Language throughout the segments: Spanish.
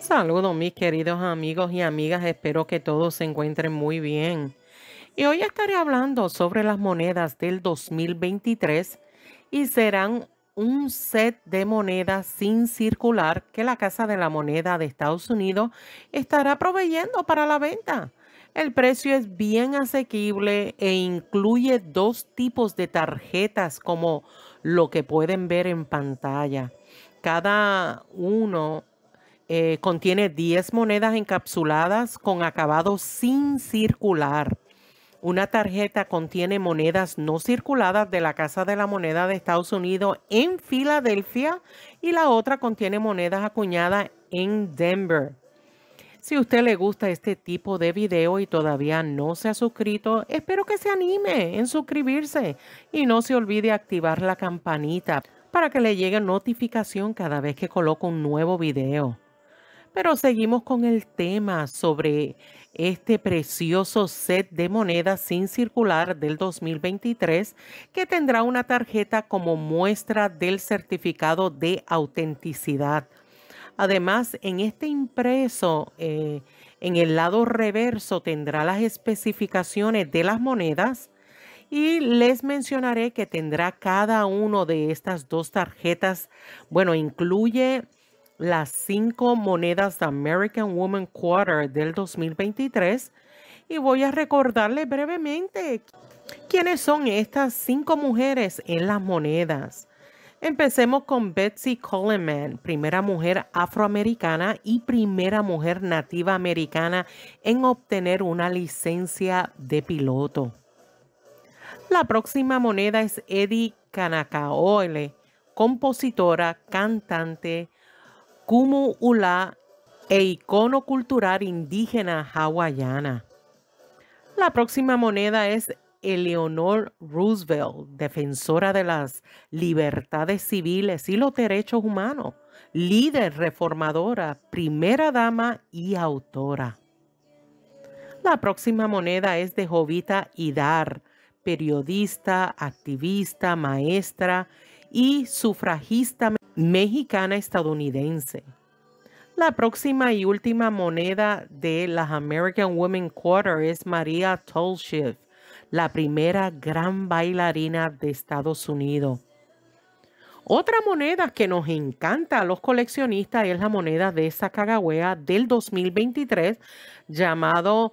Saludos mis queridos amigos y amigas, espero que todos se encuentren muy bien. Y hoy estaré hablando sobre las monedas del 2023 y serán un set de monedas sin circular que la Casa de la Moneda de Estados Unidos estará proveyendo para la venta. El precio es bien asequible e incluye dos tipos de tarjetas como lo que pueden ver en pantalla. Cada uno eh, contiene 10 monedas encapsuladas con acabado sin circular. Una tarjeta contiene monedas no circuladas de la Casa de la Moneda de Estados Unidos en Filadelfia y la otra contiene monedas acuñadas en Denver. Si usted le gusta este tipo de video y todavía no se ha suscrito, espero que se anime en suscribirse y no se olvide activar la campanita para que le llegue notificación cada vez que coloco un nuevo video. Pero seguimos con el tema sobre este precioso set de monedas sin circular del 2023 que tendrá una tarjeta como muestra del certificado de autenticidad. Además, en este impreso, eh, en el lado reverso tendrá las especificaciones de las monedas y les mencionaré que tendrá cada uno de estas dos tarjetas. Bueno, incluye las cinco monedas de American Woman Quarter del 2023 y voy a recordarle brevemente quiénes son estas cinco mujeres en las monedas. Empecemos con Betsy Coleman, primera mujer afroamericana y primera mujer nativa americana en obtener una licencia de piloto. La próxima moneda es Eddie Kanakaole, compositora, cantante, Kumu Ula e icono cultural indígena hawaiana. La próxima moneda es Eleanor Roosevelt, defensora de las libertades civiles y los derechos humanos, líder reformadora, primera dama y autora. La próxima moneda es de Jovita Idar, periodista, activista, maestra y sufragista mexicana estadounidense. La próxima y última moneda de las American Women Quarter es María Tolshift, la primera gran bailarina de Estados Unidos. Otra moneda que nos encanta a los coleccionistas es la moneda de Sacagawea del 2023, llamado,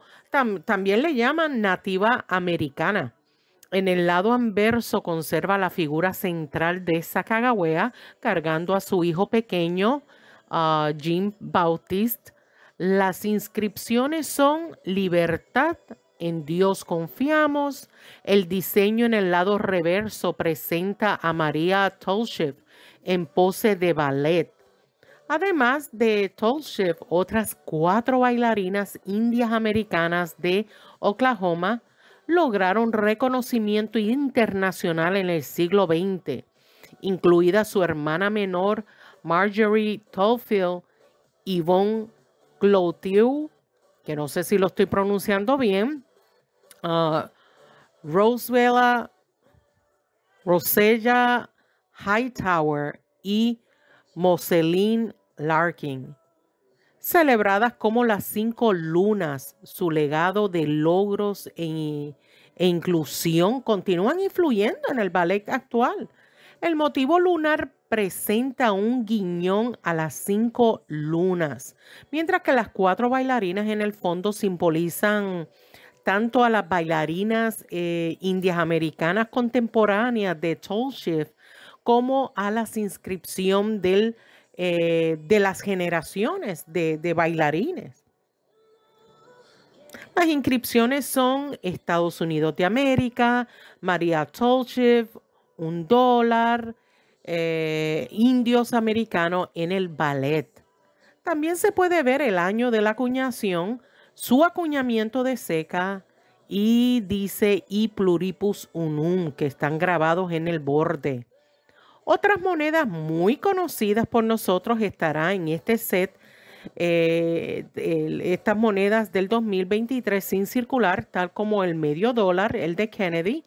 también le llaman nativa americana. En el lado anverso conserva la figura central de Sacagawea cargando a su hijo pequeño, ah, Jim Bautist. Las inscripciones son libertad, en Dios confiamos. El diseño en el lado reverso presenta a María Tolchev en pose de ballet. Además de Tolchev, otras cuatro bailarinas indias americanas de Oklahoma lograron reconocimiento internacional en el siglo XX, incluida su hermana menor Marjorie Tofield, Yvonne Clotilde, que no sé si lo estoy pronunciando bien, ah, Rosella, Rosella Hightower y Moseline Larkin celebradas como las cinco lunas, su legado de logros e, e, inclusión continúan influyendo en el ballet actual. El motivo lunar presenta un guiñón a las cinco lunas, mientras que las cuatro bailarinas en el fondo simbolizan tanto a las bailarinas eh, indias americanas contemporáneas de Tollshift como a las inscripción del eh, de las generaciones de, bailarines. Las inscripciones son Estados Unidos de América, María Tolchev, un dólar, eh, indios americanos en el ballet. También se puede ver el año de la acuñación, su acuñamiento de seca y dice y pluripus unum que están grabados en el borde. Otras monedas muy conocidas por nosotros estarán en este set. Eh, estas monedas del 2023 sin circular, tal como el medio dólar, el de Kennedy,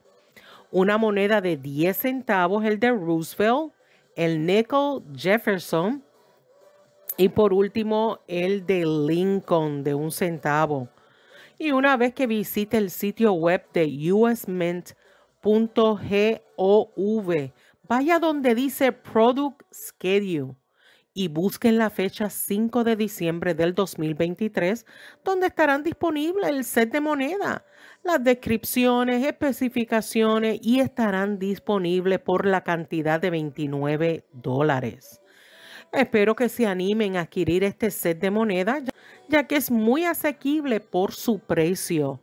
una moneda de 10 centavos, el de Roosevelt, el nickel Jefferson y por último el de Lincoln de un centavo. Y una vez que visite el sitio web de usmint.gov, Vaya donde dice Product Schedule y busquen la fecha 5 de diciembre del 2023, donde estarán disponibles el set de moneda, las descripciones, especificaciones y estarán disponibles por la cantidad de 29 dólares. Espero que se animen a adquirir este set de moneda, ya que es muy asequible por su precio.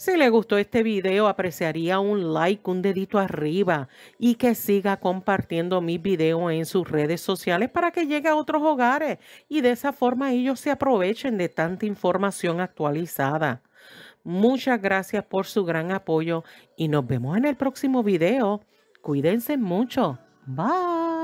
Si le gustó este video, apreciaría un like, un dedito arriba y que siga compartiendo mis videos en sus redes sociales para que llegue a otros hogares y de esa forma ellos se aprovechen de tanta información actualizada. Muchas gracias por su gran apoyo y nos vemos en el próximo video. Cuídense mucho. Bye.